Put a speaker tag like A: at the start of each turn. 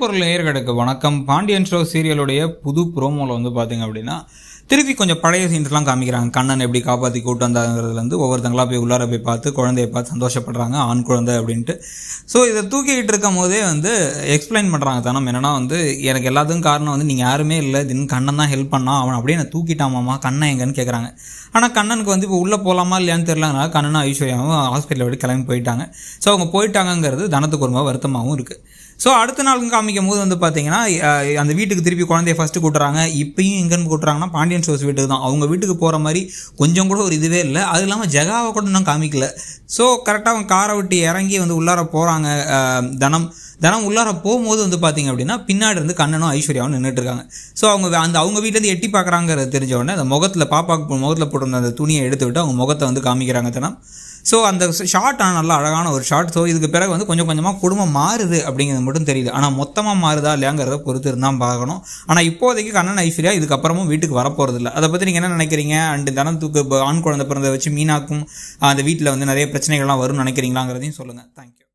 A: பொருள் நேயர்களுக்கு வணக்கம் பாண்டியன் ஷோ சீரியலுடைய புது ப்ரோமோவில் வந்து பார்த்தீங்க அப்படின்னா திருப்பி கொஞ்சம் பழைய சீன்ஸ்லாம் காமிக்கிறாங்க கண்ணன் எப்படி காப்பாற்றி கூட்டு வந்தாங்கிறதுலேருந்து ஒவ்வொருத்தங்களாக போய் உள்ளார போய் பார்த்து குழந்தைய பார்த்து சந்தோஷப்படுறாங்க ஆண் குழந்தை அப்படின்ட்டு ஸோ இதை தூக்கிக்கிட்டு இருக்கும் போதே வந்து எக்ஸ்பிளைன் பண்ணுறாங்க தானம் என்னென்னா வந்து எனக்கு எல்லாத்துக்கும் காரணம் வந்து நீங்கள் யாருமே இல்லை தின் கண்ணன் தான் ஹெல்ப் பண்ணான் அவன் அப்படியே நான் தூக்கிட்டாமாம்மா கண்ணன் எங்கன்னு கேட்குறாங்க ஆனால் கண்ணனுக்கு வந்து இப்போ உள்ளே போகலாமா இல்லையான்னு தெரியலனால கண்ணனும் ஐஸ்வர்யாவும் ஹாஸ்பிட்டலில் போய் கிளம்பி போயிட்டாங்க ஸோ அவங்க போயிட்டாங்கங்கிறது தனத்துக்கு ஒரு வருத்தமாகவும் இருக்குது ஸோ அடுத்த நாள் காமிக்கும் போது வந்து பார்த்தீங்கன்னா அந்த வீட்டுக்கு திருப்பி குழந்தைய ஃபஸ்ட்டு கூட்டுறாங்க இப்பயும் எங்கேன்னு கூட்டுறாங்கன்னா பாண்டியன் சோஸ் வீட்டுக்கு தான் அவங்க வீட்டுக்கு போகிற மாதிரி கொஞ்சம் கூட ஒரு இதுவே இல்லை அது இல்லாமல் ஜெகாவை கூட இன்னும் காமிக்கல ஸோ கரெக்டாக அவங்க காரை விட்டு இறங்கி வந்து உள்ளார போகிறாங்க தனம் தினம் உள்ளார போகும்போது வந்து பார்த்தீங்க அப்படின்னா பின்னாடி இருந்து கண்ணனும் ஐஸ்வர்யாவும் நின்றுட்டு இருக்காங்க ஸோ அவங்க அந்த அவங்க வீட்டிலேருந்து எட்டி பார்க்குறாங்கிறது தெரிஞ்ச உடனே அந்த முகத்தில் பாப்பா முகத்தில் போட்டிருந்த அந்த துணியை எடுத்து விட்டு அவங்க முகத்தை வந்து காமிக்கிறாங்க தினம் ஸோ அந்த ஷார்ட் ஆனால் நல்லா அழகான ஒரு ஷார்ட் ஸோ இதுக்கு பிறகு வந்து கொஞ்சம் கொஞ்சமாக குடும்பம் மாறுது அப்படிங்கிறது மட்டும் தெரியுது ஆனால் மொத்தமாக மாறுதா இல்லையாங்கிறத பொறுத்து இருந்தால் பார்க்கணும் ஆனால் இப்போதைக்கு கண்ணன் ஐஸ்வர்யா இதுக்கப்புறமும் வீட்டுக்கு வரப்போகிறது இல்லை அதை பற்றி நீங்கள் என்ன நினைக்கிறீங்க அண்டு தனம் தூக்கு ஆண் குழந்தை பிறந்த வச்சு மீனாக்கும் அந்த வீட்டில் வந்து நிறைய பிரச்சனைகள்லாம் வரும்னு நினைக்கிறீங்களாங்கிறதையும் சொல்லுங்கள் தேங்க்யூ